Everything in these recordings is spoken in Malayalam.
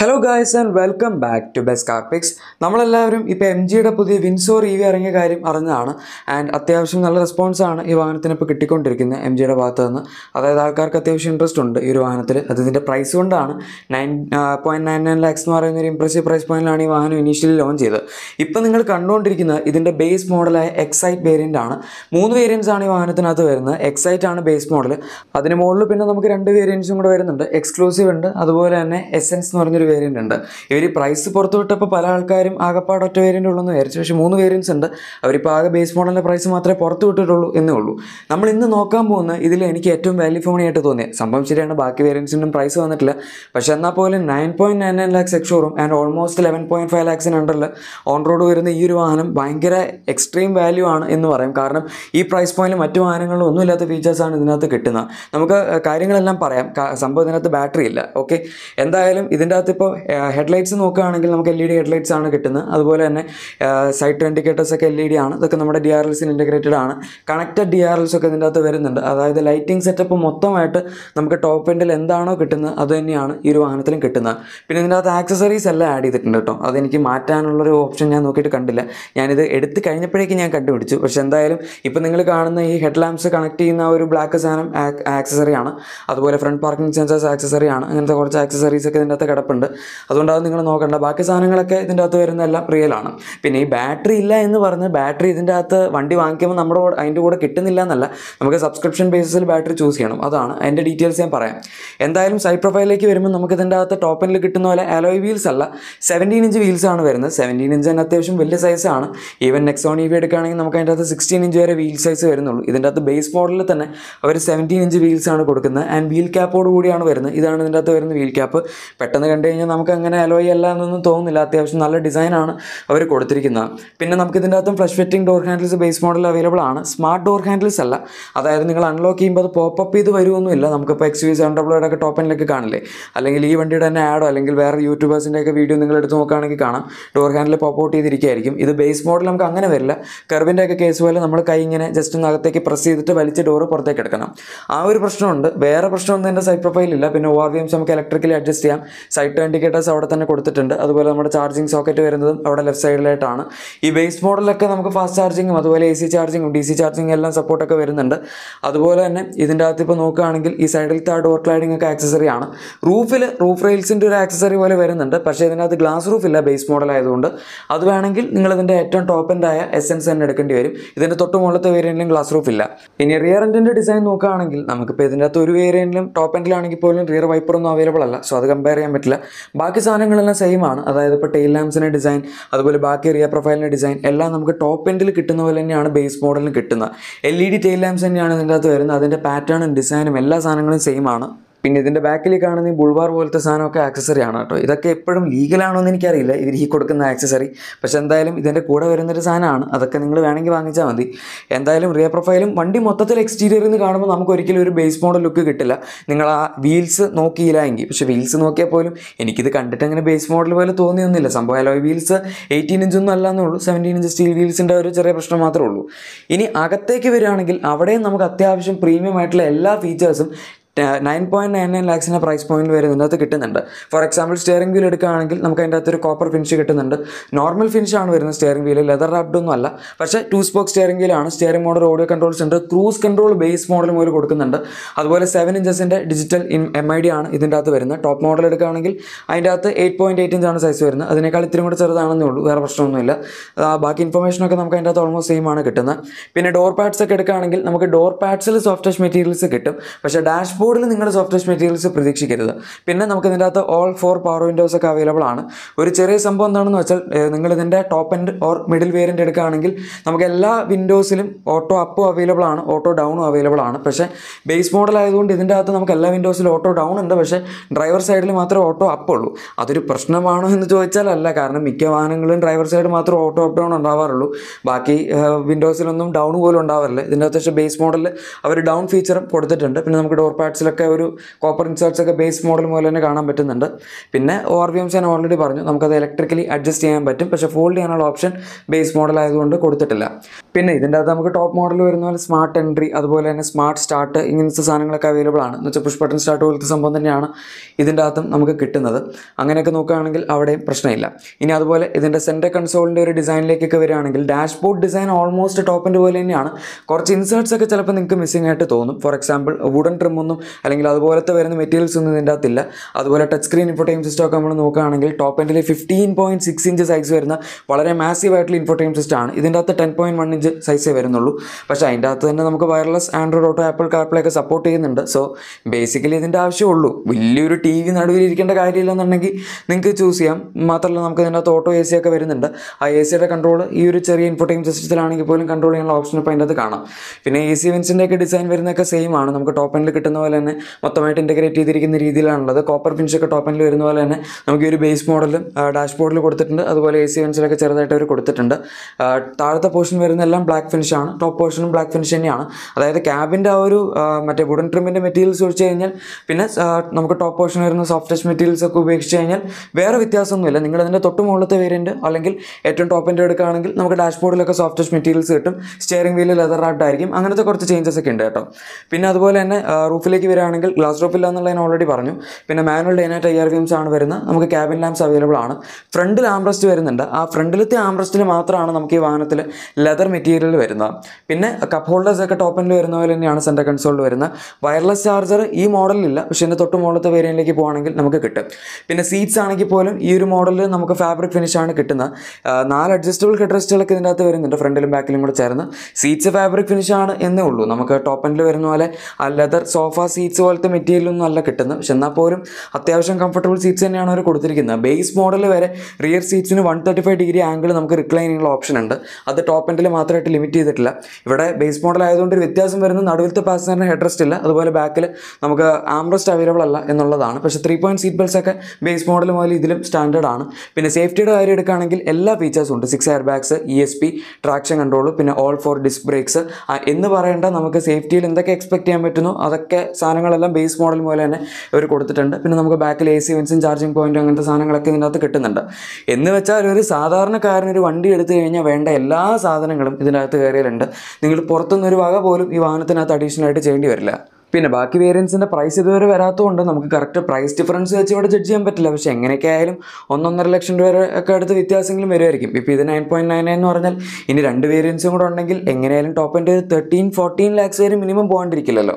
hello guys and welcome back to best car picks നമ്മളെല്ലാവരും ഇപ്പോൾ എം ജിയുടെ പുതിയ വിൻസോർ ഇ വി ഇറങ്ങിയ കാര്യം അറിഞ്ഞതാണ് ആൻഡ് അത്യാവശ്യം നല്ല റെസ്പോൺസാണ് ഈ വാഹനത്തിന് ഇപ്പോൾ കിട്ടിക്കൊണ്ടിരിക്കുന്നത് എം ജിയുടെ ഭാഗത്ത് നിന്ന് അതായത് ആൾക്കാർക്ക് അത്യാവശ്യം ഇൻട്രസ്റ്റ് ഉണ്ട് ഈ ഒരു വാഹനത്തിൽ അത് ഇതിൻ്റെ പ്രൈസ് കൊണ്ടാണ് nine point nine nine lakhs എന്ന് പറയുന്ന ഒരു ഇംപ്രസീവ് പ്രൈസ് പോയിന്റിലാണ് ഈ വാഹനം ഇനീഷ്യലി ലോഞ്ച് ചെയ്തത് ഇപ്പോൾ നിങ്ങൾ കണ്ടുകൊണ്ടിരിക്കുന്നത് ഇതിൻ്റെ ബേസ് മോഡലായ എക്സൈറ്റ് വേരിയൻ്റ് ആണ് മൂന്ന് വേരിയൻസ് ആണ് ഈ വാഹനത്തിനകത്ത് വരുന്നത് എക്സൈറ്റ് ആണ് ബേസ് മോഡൽ അതിന് മുകളിൽ പിന്നെ നമുക്ക് രണ്ട് വേരിയൻസും കൂടെ വരുന്നുണ്ട് എക്സ്ക്ലൂസീവ് ഉണ്ട് അതുപോലെ തന്നെ എസെൻസ് എന്ന് പറഞ്ഞൊരു ഒരു വേരിയൻ്റ് ഉണ്ട് ഇവർ പ്രൈസ് പുറത്തു വിട്ടപ്പോൾ പല ആൾക്കാരും ആകെപ്പാട് ഒറ്റ വേരിയൻ്റ് ഉള്ളൂ എന്ന് വിചാരിച്ചു പക്ഷേ മൂന്ന് വേരിയൻസ് ഉണ്ട് അവരിപ്പോൾ ആകെ ബേസ് മോഡലിൻ്റെ പ്രൈസ് മാത്രമേ പുറത്തു വിട്ടിട്ടുള്ളൂ എന്നേ ഉള്ളൂ നമ്മൾ ഇന്ന് നോക്കാൻ പോകുന്ന ഇതിൽ എനിക്ക് ഏറ്റവും വാല്യൂ ഫോണി ആയിട്ട് തോന്നിയത് സംഭവം ശരിയാണ് ബാക്കി വേരിയൻസിൻ്റെ പ്രൈസ് വന്നിട്ടില്ല പക്ഷേ എന്നാൽ പോലും nine point nine nine lakhs ex showroom and almost eleven point five ലാക്സിന് അണ്ടറിൽ ഓൺ റോഡ് വരുന്ന ഈ ഒരു വാഹനം ഭയങ്കര എക്സ്ട്രീം വാല്യൂ ആണ് എന്ന് പറയും കാരണം ഈ പ്രൈസ് പോയിന്റിൽ മറ്റു വാഹനങ്ങളിലും ഒന്നുമില്ലാത്ത ഫീച്ചേഴ്സാണ് ഇതിനകത്ത് കിട്ടുന്നത് നമുക്ക് കാര്യങ്ങളെല്ലാം പറയാം സംഭവം ഇതിനകത്ത് ബാറ്ററി ഇല്ല ഓക്കെ എന്തായാലും ഇതിൻ്റെ അകത്ത് ഇതിപ്പോൾ ഹെഡ്ലൈറ്റ്സ് നോക്കുകയാണെങ്കിൽ നമുക്ക് എൽ ഇ ഡി ഹെഡ്ലൈറ്റ്സ് ആണ് കിട്ടുന്നത് അതുപോലെ തന്നെ സൈഡ് ഇൻഡിക്കേറ്റേഴ്സ് ഒക്കെ എൽ ഇ ഡി ആണ് ഇതൊക്കെ നമ്മുടെ ഡി ആർ എൽസിൽ ഇൻറ്റഗ്രേറ്റഡ് ആണ് കണക്റ്റഡ് ഡി ആർ എൽസ് ഒക്കെ ഇതിൻ്റെ അകത്ത് വരുന്നുണ്ട് അതായത് ലൈറ്റിംഗ് സെറ്റപ്പ് മൊത്തമായിട്ട് നമുക്ക് ടോപ്പ് എൻഡിൽ എന്താണോ കിട്ടുന്നത് അത് തന്നെയാണ് ഈ ഒരു വാഹനത്തിലും കിട്ടുന്നത് പിന്നെ ഇതിൻ്റെ അകത്ത് ആക്സസറീസ് എല്ലാം ആഡ് ചെയ്തിട്ടുണ്ട് കേട്ടോ അതെനിക്ക് മാറ്റാനുള്ളൊരു ഓപ്ഷൻ ഞാൻ നോക്കിയിട്ട് കണ്ടില്ല ഞാനിത് എടുത്ത് കഴിഞ്ഞപ്പോഴേക്കും ഞാൻ കണ്ടുപിടിച്ചു പക്ഷെ എന്തായാലും ഇപ്പം നിങ്ങൾ കാണുന്ന ഈ ഹെഡ് ലാംപ്സ് കണക്ട് ചെയ്യുന്ന ഒരു ബ്ലാക്ക് സാധനം ആക്സസറി ആണ് അതുപോലെ ഫ്രണ്ട് പാർക്കിംഗ് സെൻസേഴ്സ് ആക്സസറി ആണ് അങ്ങനത്തെ കുറച്ച് ആക്സസറീസ് ഒക്കെ ഇതിൻ്റെ അകത്ത് കിടപ്പുണ്ട് വരുന്നുണ്ട് അതുകൊണ്ട് അത് നിങ്ങൾ നോക്കണ്ട ബാക്കി സാധനങ്ങളൊക്കെ ഇതിൻ്റെ അകത്ത് വരുന്ന എല്ലാം റിയലാണ് പിന്നെ ഈ ബാറ്ററി ഇല്ല എന്ന് പറഞ്ഞ് ബാറ്ററി ഇതിൻ്റെ അകത്ത് വണ്ടി വാങ്ങിക്കുമ്പോൾ നമ്മുടെ കൂടെ അതിൻ്റെ കൂടെ കിട്ടുന്നില്ല എന്നല്ല നമുക്ക് സബ്സ്ക്രിപ്ഷൻ ബേസിൽ ബാറ്ററി ചൂസ് ചെയ്യണം അതാണ് അതിൻ്റെ ഡീറ്റെയിൽസ് ഞാൻ പറയാം എന്തായാലും സൈഡ് പ്രൊഫൈലിലേക്ക് വരുമ്പോൾ നമുക്ക് ഇതിൻ്റെ അകത്ത് ടോപ്പ് കിട്ടുന്ന പോലെ അലോയ് വീൽസ് അല്ല സെവൻറ്റീൻ ഇഞ്ച് വീൽസാണ് വരുന്നത് സെവൻറ്റീൻ ഇഞ്ച് തന്നെ അത്യാവശ്യം വലിയ സൈസാണ് ഈവൻ നെക്സോൺ ഇ വി എടുക്കുകയാണെങ്കിൽ നമുക്ക് അതിൻ്റെ അകത്ത് സിക്സ്റ്റീൻ ഇഞ്ച് വരെ വീൽ സൈസ് വരുന്നുള്ളൂ ഇതിൻ്റെ അകത്ത് ബേസ് മോഡലിൽ തന്നെ അവർ സെവൻറ്റീൻ ഇഞ്ച് വീൽസാണ് കൊടുക്കുന്നത് ആൻഡ് വീൽ ക്യാപ്പോട് കൂടിയാണ് വരുന്നത് ഇതാണ് ഇതിൻ്റെ അകത്ത് വരുന്ന വീൽ ക്യാപ്പ് പെട്ടെന്ന് കണ്ടു കഴിഞ്ഞാൽ നമുക്ക് അങ്ങനെ അലോയി അല്ല എന്നൊന്നും തോന്നുന്നില്ല അത്യാവശ്യം നല്ല ഡിസൈനാണ് അവർ കൊടുത്തിരിക്കുന്നത് പിന്നെ നമുക്ക് ഇതിൻ്റെ അകത്തും flush fitting door handles base model available ആണ് സ്മാർട്ട് ഡോർ ഹാൻഡിൽസ് അല്ല അതായത് നിങ്ങൾ അൺലോക്ക് ചെയ്യുമ്പോൾ അത് പോപ്പപ്പ് ചെയ്ത് വരുമൊന്നുമില്ല നമുക്കിപ്പോൾ എക്സ് യു സെവൻ ഡബ്ല്യൂടെ ഒക്കെ ടോപ്പ് എൻഡിലൊക്കെ കാണില്ലേ അല്ലെങ്കിൽ ഈ വണ്ടിയുടെ തന്നെ ആഡോ അല്ലെങ്കിൽ വേറെ യൂട്യൂബേഴ്സിൻ്റെ ഒക്കെ വീഡിയോ നിങ്ങൾ എടുത്ത് നോക്കുകയാണെങ്കിൽ കാണാം ഡോർ ഹാൻഡിൽ പോപ്പ് ഔട്ട് ചെയ്തിരിക്കുകയായിരിക്കും ഇത് ബേസ് മോഡൽ നമുക്ക് അങ്ങനെ വരില്ല കർവിൻ്റെ ഒക്കെ കേസ് പോലെ നമ്മൾ കൈ ഇങ്ങനെ ജസ്റ്റ് ഒന്ന് അകത്തേക്ക് പ്രസ് ചെയ്തിട്ട് വലിച്ച് ഡോറ് പുറത്തേക്ക് എടുക്കണം ആ ഒരു പ്രശ്നമുണ്ട് വേറെ പ്രശ്നമൊന്നും എൻ്റെ സൈഡ് പ്രൊഫൈലില്ല പിന്നെ ഓ ആർ വി എംസ് നമുക്ക് ഇലക്ട്രിക്കലി അഡ്ജസ്റ്റ് ചെയ്യാം സൈഡ് ഇൻഡിക്കേറ്റേഴ്സ് അവിടെ തന്നെ കൊടുത്തിട്ടുണ്ട് അതുപോലെ നമ്മുടെ ചാർജിങ് സോക്കറ്റ് വരുന്നതും അവിടെ ലെഫ്റ്റ് സൈഡിലായിട്ടാണ് ഈ ബേസ് മോഡലൊക്കെ നമുക്ക് ഫാസ്റ്റ് ചാർജിങ്ങും അതുപോലെ എ സി ചാർജിങ്ങും ഡി സി ചാർജിങ്ങും എല്ലാം സപ്പോർട്ടൊക്കെ വരുന്നുണ്ട് അതുപോലെ തന്നെ ഇതിൻ്റെ അകത്ത് ഇപ്പോൾ നോക്കുകയാണെങ്കിൽ ഈ സൈഡിലത്തെ ആ ഡോർ ക്ലൈഡിംഗ് ഒക്കെ ആക്സസറി ആണ് റൂഫിൽ റൂഫ് റെയിൽസിൻ്റെ ഒരു ആക്സസറി പോലെ വരുന്നുണ്ട് പക്ഷേ ഇതിനകത്ത് ഗ്ലാസ് റൂഫില്ല ബേസ് മോഡൽ ആയതുകൊണ്ട് അത് വേണമെങ്കിൽ നിങ്ങൾ ഇതിൻ്റെ ഏറ്റവും ടോപ്പ് എൻഡായ എസ് എൻസ് തന്നെ എടുക്കേണ്ടി വരും ഇതിൻ്റെ തൊട്ട് മുകളിലത്തെ വേരിയൻറ്റിലും ഗ്ലാസ് റൂഫില്ല ഇനി റിയർ എൻഡിൻ്റെ ഡിസൈൻ നോക്കുകയാണെങ്കിൽ നമുക്കിപ്പോൾ ഇതിൻ്റെ അകത്ത് ഒരു വേരിയൻറ്റിലും ടോപ്പ് എൻഡിലാണെങ്കിൽ പോലും റിയർ വൈപ്പറൊന്നും അവൈലബിൾ അല്ല സോ അത് കമ്പയർ ചെയ്യാൻ പറ്റില്ല ബാക്കി സാധനങ്ങളെല്ലാം സെയിം ആണ് അതായത് ഇപ്പോൾ ടെയിൽ ലാംസിൻ്റെ ഡിസൈൻ അതുപോലെ ബാക്കി റിയ പ്രൊഫൈലിൻ്റെ ഡിസൈൻ എല്ലാം നമുക്ക് ടോപ്പ് എൻഡിൽ കിട്ടുന്ന പോലെ തന്നെയാണ് ബേസ് മോഡലിന് കിട്ടുന്നത് L E D tail lamps തന്നെയാണ് ഇതിൻ്റെ അകത്ത് വരുന്നത് അതിൻ്റെ പാറ്റേണും ഡിസൈനും എല്ലാ സാധനങ്ങളും സെയിം ആണ് പിന്നെ ഇതിൻ്റെ ബാക്കിൽ കാണുന്ന ഈ ബുൾവാർ പോലത്തെ സാധനമൊക്കെ ആക്സസറി ആണ് കേട്ടോ ഇതൊക്കെ എപ്പോഴും ലീഗലാണോ എന്ന് എനിക്കറിയില്ല ഇവർ ഈ കൊടുക്കുന്ന ആക്സസറി പക്ഷേ എന്തായാലും ഇതിൻ്റെ കൂടെ വരുന്നൊരു സാധനമാണ് അതൊക്കെ നിങ്ങൾ വേണമെങ്കിൽ വാങ്ങിച്ചാൽ മതി എന്തായാലും റിയർ പ്രൊഫൈലും വണ്ടി മൊത്തത്തിൽ എക്സ്റ്റീരിയറിൽ നിന്ന് കാണുമ്പോൾ നമുക്ക് ഒരിക്കലും ഒരു ബേസ് മോഡൽ ലുക്ക് കിട്ടില്ല നിങ്ങൾ ആ വീൽസ് നോക്കിയില്ല എങ്കിൽ പക്ഷേ വീൽസ് നോക്കിയാൽ പോലും എനിക്കിത് കണ്ടിട്ട് അങ്ങനെ ബേസ് മോഡൽ പോലെ തോന്നിയൊന്നുമില്ല സംഭവം അലോയ് വീൽസ് എയ്റ്റീൻ ഒന്നും അല്ലാന്നേ ഉള്ളൂ സെവൻറ്റീൻ ഇഞ്ച് സ്റ്റീൽ വീൽസിൻ്റെ ഒരു ചെറിയ പ്രശ്നം മാത്രമേ ഉള്ളൂ ഇനി അകത്തേക്ക് വരികയാണെങ്കിൽ അവിടെയും നമുക്ക് അത്യാവശ്യം പ്രീമിയം ആയിട്ടുള്ള എല്ലാ ഫീച്ചേഴ്സും നയൻ പോയിന്റ് നയൻ നയൻ ലാക്സിൻ്റെ പ്രൈസ് പോയിന്റ് വരെ ഇതിനകത്ത് കിട്ടുന്നുണ്ട് ഫോർ എക്സാമ്പിൾ സ്റ്റിയറിംഗ് വീൽ എടുക്കുകയാണെങ്കിൽ നമുക്ക് അതിൻ്റെ അകത്തൊരു കോപ്പർ ഫിനിഷ് കിട്ടുന്നുണ്ട് നോർമൽ ഫിനിഷ് ആണ് വരുന്നത് സ്റ്റിയറിംഗ് വീൽ ലെതർ റാപ്ഡ് ഒന്നും അല്ല പക്ഷേ ടൂ സ്പോക്ക് സ്റ്റിയറിംഗ് വീലാണ് സ്റ്റിയറിംഗ് മോഡൽ ഓഡിയോ കൺട്രോൾസ് ഉണ്ട് ക്രൂസ് കൺട്രോൾ ബേസ് മോഡൽ മുതൽ കൊടുക്കുന്നുണ്ട് അതുപോലെ സെവൻ ഇഞ്ചസിൻ്റെ ഡിജിറ്റൽ എം ഐ ഡി ആണ് ഇതിൻ്റെ അകത്ത് വരുന്നത് ടോപ്പ് മോഡൽ എടുക്കുകയാണെങ്കിൽ അതിൻ്റെ അകത്ത് എയ്റ്റ് പോയിന്റ് എയ്റ്റ് ഇഞ്ചാണ് സൈസ് വരുന്നത് അതിനേക്കാൾ ഇത്തിരി കൂടെ ചെറുതാണെന്നേ ഉള്ളൂ വേറെ പ്രശ്നമൊന്നുമില്ല ബാക്കി ഇൻഫർമേഷനൊക്കെ നമുക്ക് അതിൻ്റെ അകത്ത് ഓൾമോസ്റ്റ് സെയിം ആണ് കിട്ടുന്നത് പിന്നെ ഡോർ പാഡ്സ് ഒക്കെ എടുക്കുകയാണെങ്കിൽ നമുക്ക് ഡോർ പാഡ്സിൽ സോഫ്റ്റ് ടച്ച് മെറ്റീരിയൽസ് കിട്ടും പക്ഷേ ഡാഷ് കൂടുതൽ നിങ്ങൾ സോഫ്റ്റ് ടച്ച് മെറ്റീരിയൽസ് പ്രതീക്ഷിക്കരുത് പിന്നെ നമുക്ക് ഇതിൻ്റെ അകത്ത് ഓൾ ഫോർ പവർ വിൻഡോസ് ഒക്കെ അവൈലബിൾ ആണ് ഒരു ചെറിയ സംഭവം എന്താണെന്ന് വെച്ചാൽ നിങ്ങൾ ഇതിൻ്റെ top end or middle variant എടുക്കുകയാണെങ്കിൽ നമുക്ക് എല്ലാ വിൻഡോസിലും ഓട്ടോ അപ്പും അവൈലബിൾ ആണ് ഓട്ടോ ഡൗണും അവൈലബിൾ ആണ് പക്ഷേ ബേസ് മോഡൽ ആയതുകൊണ്ട് ഇതിൻ്റെ അകത്ത് നമുക്ക് എല്ലാ വിൻഡോസിലും ഓട്ടോ ഡൗൺ ഉണ്ട് പക്ഷേ ഡ്രൈവർ സൈഡിൽ മാത്രമേ ഓട്ടോ അപ്പ് ഉള്ളൂ അതൊരു പ്രശ്നമാണോ എന്ന് ചോദിച്ചാൽ അല്ല കാരണം മിക്ക വാഹനങ്ങളും ഡ്രൈവർ സൈഡ് മാത്രം ഓട്ടോ അപ്പ് ഡൗൺ ഉണ്ടാവാറുള്ളൂ ബാക്കി വിൻഡോസിലൊന്നും ഡൗൺ പോലും ഉണ്ടാവാറില്ല ഇതിൻ്റെ പക്ഷേ ബേസ് മോഡലിൽ അവർ ഡൗൺ ഫീച്ചറും കൊടുത്തിട്ടുണ്ട് പിന്നെ നമുക്ക് ഡോർ പാഡ്സ് ഇൻസേർട്സിലൊക്കെ ഒരു കോപ്പർ ഒക്കെ ബേസ് മോഡൽ മുതൽ തന്നെ കാണാൻ പറ്റുന്നുണ്ട് പിന്നെ ഓർ വി എംസ് ഞാൻ ഓൾറെഡി പറഞ്ഞു നമുക്കത് ഇലക്ട്രിക്കലി അഡ്ജസ്റ്റ് ചെയ്യാൻ പറ്റും പക്ഷേ ഫോൾഡ് ചെയ്യാനുള്ള ഓപ്ഷൻ ബേസ് മോഡൽ ആയതുകൊണ്ട് കൊടുത്തിട്ടില്ല പിന്നെ ഇതിൻ്റെ അകത്ത് നമുക്ക് ടോപ്പ് മോഡൽ വരുന്ന പോലെ സ്മാർട്ട് എൻട്രി അതുപോലെ തന്നെ സ്മാർട്ട് സ്റ്റാർട്ട് ഇങ്ങനത്തെ സാധനങ്ങളൊക്കെ അവൈലബിൾ ആണ് എന്ന് വെച്ചാൽ പുഷ് ബട്ടൺ സ്റ്റാർട്ട് പോലത്തെ സംഭവം തന്നെയാണ് ഇതിൻ്റെ അകത്തും നമുക്ക് കിട്ടുന്നത് അങ്ങനെയൊക്കെ നോക്കുകയാണെങ്കിൽ അവിടെയും പ്രശ്നമില്ല ഇനി അതുപോലെ ഇതിൻ്റെ സെൻറ്റർ കൺസോളിൻ്റെ ഒരു ഡിസൈനിലേക്കൊക്കെ വരികയാണെങ്കിൽ ഡാഷ്ബോർഡ് ഡിസൈൻ ഓൾമോസ്റ്റ് ടോപ്പിൻ്റെ പോലെ തന്നെയാണ് കുറച്ച് ഇൻസേർട്സ് ഒക്കെ ചിലപ്പോൾ നിങ്ങൾക്ക് മിസ്സിംഗ് ആയിട്ട് തോന്നും ഫോർ എക്സാമ്പിൾ വുഡൻ ട്രിമൊന്നും അല്ലെങ്കിൽ അതുപോലത്തെ വരുന്ന മെറ്റീരിയൽസ് ഒന്നും ഇതിൻ്റെ അകത്തില്ല അതുപോലെ ടച്ച് സ്ക്രീൻ ഇൻഫോർട്ടൈം സിസ്റ്റം ഒക്കെ നമ്മൾ നോക്കുകയാണെങ്കിൽ ടോപ്പ് എൻഡിൽ fifteen point six inch size വരുന്ന വളരെ മാസീവ് ആയിട്ടുള്ള ഇൻഫോർട്ടൈം സിസ്റ്റം ആണ് ഇതിൻ്റെ അകത്ത് ടെൻ പോയിൻറ്റ് വൺ ഇഞ്ച് സൈസേ വരുന്നുള്ളൂ പക്ഷേ അതിൻ്റെ അകത്ത് തന്നെ നമുക്ക് wireless Android auto Apple CarPlay ഒക്കെ സപ്പോർട്ട് ചെയ്യുന്നുണ്ട് സോ ബേസിക്കലി ഇതിൻ്റെ ആവശ്യമുള്ളൂ വലിയൊരു ടി വി നടുവിലിരിക്കേണ്ട കാര്യമില്ലെന്നുണ്ടെങ്കിൽ നിങ്ങൾക്ക് ചൂസ് ചെയ്യാം മാത്രമല്ല നമുക്ക് ഇതിൻ്റെ അകത്ത് ഓട്ടോ എ സി ഒക്കെ വരുന്നുണ്ട് ആ എ സിയുടെ കൺട്രോൾ ഈ ഒരു ചെറിയ ഇൻഫോർട്ടൈം സിസ്റ്റത്തിലാണെങ്കിൽ പോലും കൺട്രോൾ ചെയ്യാനുള്ള ഓപ്ഷൻ ഇപ്പോൾ അതിൻ്റെ അകത്ത് കാണാം പിന്നെ എ സി ഒക്കെ ഡിസൈൻ വരുന്നതൊക്കെ സെയിം ആണ് നമുക്ക് ടോപ്പ് എൻഡിൽ കിട്ടുന്ന പോലെ പോലെ തന്നെ മൊത്തമായിട്ട് ഇൻറ്റഗ്രേറ്റ് ചെയ്തിരിക്കുന്ന രീതിയിലാണുള്ളത് കോപ്പർ പിൻസൊക്കെ ടോപ്പ് എൻഡിൽ വരുന്ന പോലെ തന്നെ നമുക്ക് ഈ ഒരു ബേസ് മോഡലും ഡാഷ് ബോർഡിൽ കൊടുത്തിട്ടുണ്ട് അതുപോലെ എ സി വെൻസിലൊക്കെ ചെറുതായിട്ട് അവർ കൊടുത്തിട്ടുണ്ട് താഴത്തെ പോർഷൻ വരുന്ന എല്ലാം ബ്ലാക്ക് ഫിനിഷാണ് ടോപ്പ് പോർഷനും ബ്ലാക്ക് ഫിനിഷ് തന്നെയാണ് അതായത് ക്യാബിൻ്റെ ആ ഒരു മറ്റേ വുഡൻ ട്രിമിൻ്റെ മെറ്റീരിയൽസ് ഒഴിച്ച് കഴിഞ്ഞാൽ പിന്നെ നമുക്ക് ടോപ്പ് പോർഷൻ വരുന്ന സോഫ്റ്റ് ടച്ച് മെറ്റീരിയൽസ് ഒക്കെ ഉപയോഗിച്ച് കഴിഞ്ഞാൽ വേറെ വ്യത്യാസമൊന്നുമില്ല നിങ്ങൾ അതിൻ്റെ തൊട്ട് മുകളിലത്തെ വേരിയൻറ്റ് അല്ലെങ്കിൽ ഏറ്റവും ടോപ്പ് എൻ്റെ എടുക്കുകയാണെങ്കിൽ നമുക്ക് ഡാഷ് ബോർഡിലൊക്കെ സോഫ്റ്റ് ടച്ച് മെറ്റീരിയൽസ് കിട്ടും സ്റ്റിയറിംഗ് വീലിൽ ലെതർ റാപ്ഡ് ആയിരിക്കും അങ്ങനത്തെ കുറച്ച് ചേഞ്ചസ് ഒക്കെ ഉണ്ട് കേട്ടോ പിന്നെ അതുപോലെ തന്നെ റൂഫിലേക്ക് ഡിസൈനിലേക്ക് വരികയാണെങ്കിൽ ഗ്ലാസ് ടോപ്പ് ഇല്ല എന്നുള്ള ഞാൻ ഓൾറെഡി പറഞ്ഞു പിന്നെ manual day night I R V Ms ആണ് വരുന്നത് നമുക്ക് ക്യാബിൻ ലാംസ് അവൈലബിൾ ആണ് ഫ്രണ്ടിൽ ആംബ്രസ്റ്റ് വരുന്നുണ്ട് ആ ഫ്രണ്ടിലത്തെ ആംബ്രസ്റ്റിൽ മാത്രമാണ് നമുക്ക് ഈ വാഹനത്തിൽ ലെതർ മെറ്റീരിയൽ വരുന്നത് പിന്നെ കപ്പ് ഹോൾഡേഴ്സ് ഒക്കെ ടോപ്പ് വരുന്ന പോലെ തന്നെയാണ് സെൻ്റർ കൺസോളിൽ വരുന്ന വയർലെസ് ചാർജർ ഈ മോഡലിലില്ല പക്ഷേ എൻ്റെ തൊട്ട് മുകളിലത്തെ വേരിയൻറ്റിലേക്ക് പോകുകയാണെങ്കിൽ നമുക്ക് കിട്ടും പിന്നെ സീറ്റ്സ് ആണെങ്കിൽ പോലും ഈ ഒരു മോഡലിൽ നമുക്ക് ഫാബ്രിക് ഫിനിഷാണ് കിട്ടുന്നത് നാല് അഡ്ജസ്റ്റബിൾ ഹെഡ് റെസ്റ്റുകളൊക്കെ ഇതിൻ്റെ അകത്ത് വരുന്നുണ്ട് ഫ്രണ്ടിലും ബാക്കിലും കൂടെ ചേർന്ന് സീറ്റ്സ് ഫാബ്രിക് ഫിനിഷാണ് എന്നേ ഉള്ളൂ നമുക്ക് ടോപ്പ് എൻഡിൽ വരുന്ന പോലെ ലെതർ സോഫ സീറ്റ്സ് പോലത്തെ മെറ്റീരിയലൊന്നും അല്ല കിട്ടുന്നത് പക്ഷെ എന്നാൽ പോലും അത്യാവശ്യം കംഫർട്ടബിൾ സീറ്റ്സ് തന്നെയാണ് അവർ കൊടുത്തിരിക്കുന്നത് ബേസ് മോഡൽ വരെ റിയർ സീറ്റ്സിന് one thirty five degree angle നമുക്ക് റിക്ലൈനിങ്ങുള്ള ഓപ്ഷൻ ഉണ്ട് അത് ടോപ്പ് എൻഡിൽ മാത്രമായിട്ട് ലിമിറ്റ് ചെയ്തിട്ടില്ല ഇവിടെ ബേസ് മോഡൽ ആയതുകൊണ്ട് ഒരു വ്യത്യാസം വരുന്നത് നടുവിലത്തെ പാസഞ്ചറിന് ഹെഡ് റെസ്റ്റ് ഇല്ല അതുപോലെ ബാക്കിൽ നമുക്ക് ആംറസ്റ്റ് അവൈലബിൾ അല്ല എന്നുള്ളതാണ് പക്ഷേ ത്രീ പോയിൻറ്റ് സീറ്റ് ബെൽസ് ഒക്കെ ബേസ് മോഡൽ മുതൽ ഇതിലും സ്റ്റാൻഡേർഡ് ആണ് പിന്നെ സേഫ്റ്റിയുടെ കാര്യം എടുക്കുകയാണെങ്കിൽ എല്ലാ ഫീച്ചേഴ്സും ഉണ്ട് six airbags E S P traction control പിന്നെ ഓൾ ഫോർ ഡിസ്ക് ബ്രേക്സ് എന്ന് പറയേണ്ട നമുക്ക് സേഫ്റ്റിയിൽ എന്തൊക്കെ എക്സ്പെക്ട് ചെയ്യാൻ പറ്റുന്നു അതൊക്കെ സാധനങ്ങളെല്ലാം ബേസ് മോഡൽ പോലെ തന്നെ ഇവർ കൊടുത്തിട്ടുണ്ട് പിന്നെ നമുക്ക് ബാക്കിൽ എ സി വെൻസും ചാർജിങ് പോയിന്റും അങ്ങനത്തെ സാധനങ്ങളൊക്കെ ഇതിനകത്ത് കിട്ടുന്നുണ്ട് എന്ന് വെച്ചാൽ ഒരു സാധാരണക്കാരനൊരു വണ്ടി എടുത്തു കഴിഞ്ഞാൽ വേണ്ട എല്ലാ സാധനങ്ങളും ഇതിനകത്ത് കയറിയിലുണ്ട് നിങ്ങൾ ഒരു വക പോലും ഈ വാഹനത്തിനകത്ത് അഡീഷണൽ ആയിട്ട് ചെയ്യേണ്ടി വരില്ല പിന്നെ ബാക്കി വേരിയൻസിൻ്റെ പ്രൈസ് ഇതുവരെ വരാത്തതുകൊണ്ട് നമുക്ക് കറക്റ്റ് പ്രൈസ് ഡിഫറൻസ് വെച്ച് ഇവിടെ ജഡ്ജ് ചെയ്യാൻ പറ്റില്ല പക്ഷേ എങ്ങനെയൊക്കെ ആയാലും ഒന്നൊന്നര ലക്ഷം രൂപ ഒക്കെ അടുത്ത് വ്യത്യാസങ്ങളും വരുമായിരിക്കും ഇപ്പോൾ ഇത് നയൻ പോയിൻറ്റ് നയൻ എന്ന് പറഞ്ഞാൽ ഇനി രണ്ട് വേരിയൻസും കൂടെ ഉണ്ടെങ്കിൽ എങ്ങനെയായാലും ടോപ്പ് എൻ്റെ ഒരു തേർട്ടീൻ ഫോർട്ടീൻ ലാക്സ് വരെ മിനിമം പോകാണ്ടിരിക്കില്ലല്ലോ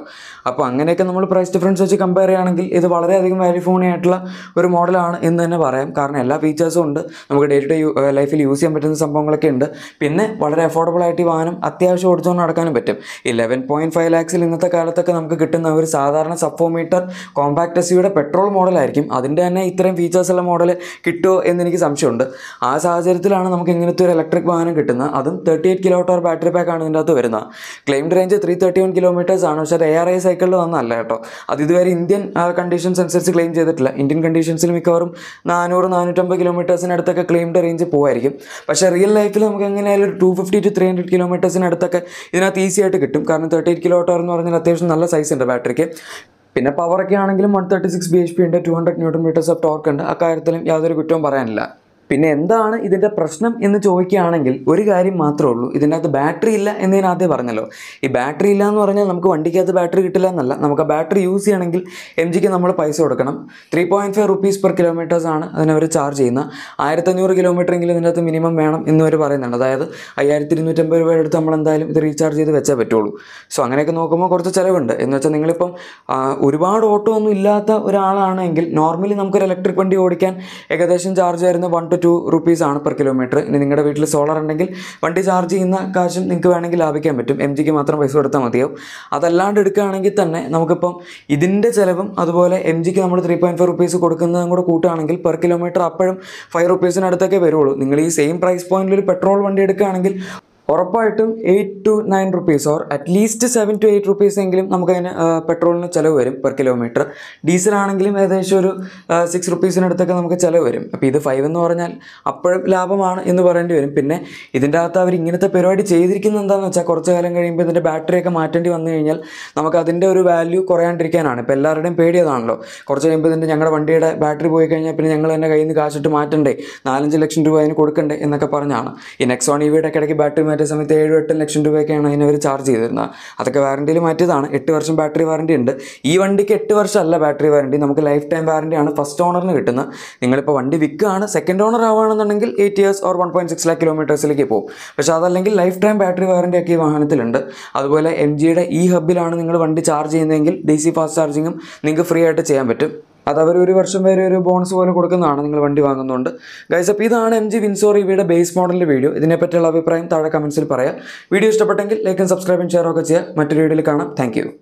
അപ്പോൾ അങ്ങനെയൊക്കെ നമ്മൾ പ്രൈസ് ഡിഫറൻസ് വെച്ച് കമ്പയർ ചെയ്യുകയാണെങ്കിൽ ഇത് വളരെയധികം വാല്യൂ ഫോണി ആയിട്ടുള്ള ഒരു മോഡലാണ് എന്ന് തന്നെ പറയാം കാരണം എല്ലാ ഫീച്ചേഴ്സും ഉണ്ട് നമുക്ക് ഡേ ടു ഡേ ലൈഫിൽ യൂസ് ചെയ്യാൻ പറ്റുന്ന സംഭവങ്ങളൊക്കെ ഉണ്ട് പിന്നെ വളരെ അഫോർഡബിൾ ആയിട്ട് ഈ വാഹനം അത്യാവശ്യം ഓടിച്ചുകൊണ്ട് നടക്കാനും പറ്റും ഇലവൻ പോയിൻറ്റ് ഫൈവ് ലാക്സിൽ ഇന്നത്തെ കാലത്തൊക്കെ നമുക്ക് കിട്ടുന്ന ഒരു സാധാരണ സപ്പോമീറ്റർ കോമ്പാക്ട് എസ് യുടെ പെട്രോൾ മോഡലായിരിക്കും അതിൻ്റെ തന്നെ ഇത്രയും ഫീച്ചേഴ്സുള്ള മോഡൽ കിട്ടുമോ എനിക്ക് സംശയമുണ്ട് ആ സാഹചര്യത്തിലാണ് നമുക്ക് ഇങ്ങനത്തെ ഒരു ഇലക്ട്രിക് വാഹനം കിട്ടുന്നത് അതും തേർട്ടി എയ്റ്റ് കിലോട്ട് ബാറ്ററി പാക്കാണ് ഇതിൻ്റെ അകത്ത് വരുന്നത് claimed range three thirty one kilometres ആണ് പക്ഷേ എ ആർ ഐ സൈക്കിളിൽ വന്നല്ല കേട്ടോ അത് ഇതുവരെ ഇന്ത്യൻ കണ്ടീഷൻസ് അനുസരിച്ച് ക്ലെയിം ചെയ്തിട്ടില്ല ഇന്ത്യൻ കണ്ടീഷൻസിൽ മിക്കവാറും നാനൂറ് നാനൂറ്റമ്പത് കിലോമീറ്റേഴ്സിനടുത്തൊക്കെ ക്ലെയിംഡ് റേഞ്ച് പോകായിരിക്കും പക്ഷേ റിയൽ ലൈഫിൽ നമുക്ക് എങ്ങനെയായാലും ഒരു two fifty to three hundred കിലോമീറ്റേഴ്സിനടുത്തൊക്കെ ഇതിനകത്ത് ഈസി ആയിട്ട് കിട്ടും കാരണം തേർട്ടി എയ്റ്റ് കിലോമീറ്റർ എന്ന് പറഞ്ഞാൽ അത്യാവശ്യം നല്ല സൈസ് എക്സ് ഉണ്ട് ബാറ്ററിക്ക് പിന്നെ പവറൊക്കെ ആണെങ്കിലും one thirty six B H P ഉണ്ട് two hundred newton metres of torque ഉണ്ട് അക്കാര്യത്തിലും യാതൊരു കുറ്റവും പറയാനില്ല പിന്നെ എന്താണ് ഇതിൻ്റെ പ്രശ്നം എന്ന് ചോദിക്കുകയാണെങ്കിൽ ഒരു കാര്യം മാത്രമേ ഉള്ളൂ ഇതിനകത്ത് ബാറ്ററി ഇല്ല എന്ന് ഞാൻ ആദ്യം പറഞ്ഞല്ലോ ഈ ബാറ്ററി ഇല്ല എന്ന് പറഞ്ഞാൽ നമുക്ക് വണ്ടിക്കകത്ത് ബാറ്ററി കിട്ടില്ല എന്നല്ല നമുക്ക് ആ ബാറ്ററി യൂസ് ചെയ്യണമെങ്കിൽ എം ജിക്ക് നമ്മൾ പൈസ കൊടുക്കണം three point five rupees per കിലോമീറ്റേഴ്സാണ് അതിനവർ ചാർജ് ചെയ്യുന്നത് ആയിരത്തഞ്ഞൂറ് എങ്കിലും ഇതിനകത്ത് മിനിമം വേണം എന്ന് പറയുന്നുണ്ട് അതായത് അയ്യായിരത്തി ഇരുന്നൂറ്റമ്പത് രൂപ എടുത്ത് നമ്മൾ എന്തായാലും ഇത് റീചാർജ് ചെയ്ത് വെച്ചേ പറ്റുള്ളൂ സോ അങ്ങനെയൊക്കെ നോക്കുമ്പോൾ കുറച്ച് ചിലവുണ്ട് എന്ന് വെച്ചാൽ നിങ്ങളിപ്പം ഒരുപാട് ഓട്ടോ ഒന്നും ഇല്ലാത്ത ഒരാളാണെങ്കിൽ നോർമലി നമുക്കൊരു ഇലക്ട്രിക് വണ്ടി ഓടിക്കാൻ ഏകദേശം ചാർജ് വരുന്നത് വൺ ടു ടു റുപ്പീസ് ആണ് പെർ കിലോമീറ്റർ ഇനി നിങ്ങളുടെ വീട്ടിൽ സോളാർ ഉണ്ടെങ്കിൽ വണ്ടി ചാർജ് ചെയ്യുന്ന കാശും നിങ്ങൾക്ക് വേണമെങ്കിൽ ലാഭിക്കാൻ പറ്റും എം ജിക്ക് മാത്രം പൈസ കൊടുത്താൽ മതിയാവും അതല്ലാണ്ട് എടുക്കുകയാണെങ്കിൽ തന്നെ നമുക്കിപ്പം ഇതിൻ്റെ ചിലവും അതുപോലെ എം ജിക്ക് നമ്മൾ ത്രീ പോയിൻറ്റ് ഫൈവ് റുപ്പീസ് കൊടുക്കുന്നതും കൂടെ കൂട്ടുകയാണെങ്കിൽ പെർ കിലോമീറ്റർ അപ്പോഴും ഫൈവ് റുപ്പീസിനടുത്തൊക്കെ വരുള്ളൂ നിങ്ങൾ ഈ സെയിം പ്രൈസ് പോയിന്റിൽ ഒരു പെട്രോൾ വണ്ടി എടുക്കുകയാണെങ്കിൽ ഉറപ്പായിട്ടും eight to nine rupees or at least seven to eight rupees എങ്കിലും നമുക്കതിന് പെട്രോളിന് ചിലവ് വരും പെർ കിലോമീറ്റർ ഡീസൽ ആണെങ്കിലും ഏകദേശം ഒരു സിക്സ് റുപ്പീസിനടുത്തൊക്കെ നമുക്ക് ചിലവ് വരും അപ്പോൾ ഇത് ഫൈവ് എന്ന് പറഞ്ഞാൽ അപ്പോഴും ലാഭമാണ് എന്ന് പറയേണ്ടി വരും പിന്നെ ഇതിൻ്റെ അകത്ത് അവർ ഇങ്ങനത്തെ പരിപാടി ചെയ്തിരിക്കുന്നത് എന്താണെന്ന് വെച്ചാൽ കുറച്ച് കാലം കഴിയുമ്പോൾ ഇതിൻ്റെ ബാറ്ററിയൊക്കെ മാറ്റേണ്ടി വന്നു കഴിഞ്ഞാൽ നമുക്ക് അതിൻ്റെ ഒരു വാല്യൂ കുറയാണ്ടിരിക്കാനാണ് ഇപ്പോൾ എല്ലാവരുടെയും പേടിയതാണല്ലോ കുറച്ച് കഴിയുമ്പോൾ ഇതിൻ്റെ ഞങ്ങളുടെ വണ്ടിയുടെ ബാറ്ററി പോയി കഴിഞ്ഞാൽ പിന്നെ ഞങ്ങൾ തന്നെ കയ്യിൽ നിന്ന് കാശിട്ട് മാറ്റണ്ടേ നാലഞ്ച് ലക്ഷം രൂപ അതിന് കൊടുക്കണ്ടേ എന്നൊക്കെ പറഞ്ഞാണ് ഈ നെക്സോൺ e ഇ ഇടയ്ക്ക് ബാറ്ററി മാറ്റിയ സമയത്ത് ഏഴ് എട്ട് ലക്ഷം രൂപയൊക്കെയാണ് അതിനവർ ചാർജ് ചെയ്തിരുന്നത് അതൊക്കെ വാറണ്ടിയിൽ മാറ്റിയതാണ് എട്ട് വർഷം ബാറ്ററി വാറണ്ടി ഉണ്ട് ഈ വണ്ടിക്ക് എട്ട് വർഷമല്ല ബാറ്ററി വാറണ്ടി നമുക്ക് ലൈഫ് ടൈം വാറണ്ടിയാണ് ഫസ്റ്റ് ഓണറിന് കിട്ടുന്നത് നിങ്ങളിപ്പോൾ വണ്ടി വിൽക്കുകയാണ് സെക്കൻഡ് ഓണർ ആവുകയാണെന്നുണ്ടെങ്കിൽ eight years or one point six lakh കിലോമീറ്റേഴ്സിലേക്ക് പോകും പക്ഷേ അതല്ലെങ്കിൽ ലൈഫ് ടൈം ബാറ്ററി ഒക്കെ ഈ വാഹനത്തിലുണ്ട് അതുപോലെ എം ജിയുടെ ഈ e ഹബ്ബിലാണ് നിങ്ങൾ വണ്ടി ചാർജ് ചെയ്യുന്നതെങ്കിൽ ഡി സി ഫാസ്റ്റ് ചാർജിങ്ങും നിങ്ങൾക്ക് ഫ്രീ ആയിട്ട് ചെയ്യാൻ പറ്റും അത് അവർ ഒരു വർഷം വരെ ഒരു ബോണസ് പോലെ കൊടുക്കുന്നതാണ് നിങ്ങൾ വണ്ടി വാങ്ങുന്നുണ്ട് ഗൈസ് അപ്പോൾ ഇതാണ് എം ജി വിൻസോർ ഇവയുടെ ബേസ് മോഡലിൻ്റെ വീഡിയോ ഇതിനെപ്പറ്റിയുള്ള അഭിപ്രായം താഴെ കമൻസിൽ പറയാം വീഡിയോ ഇഷ്ടപ്പെട്ടെങ്കിൽ ലൈക്കും സബ്സ്ക്രൈബും ഒക്കെ ചെയ്യുക മറ്റൊരു വീഡിയോയിൽ കാണാം താങ്ക്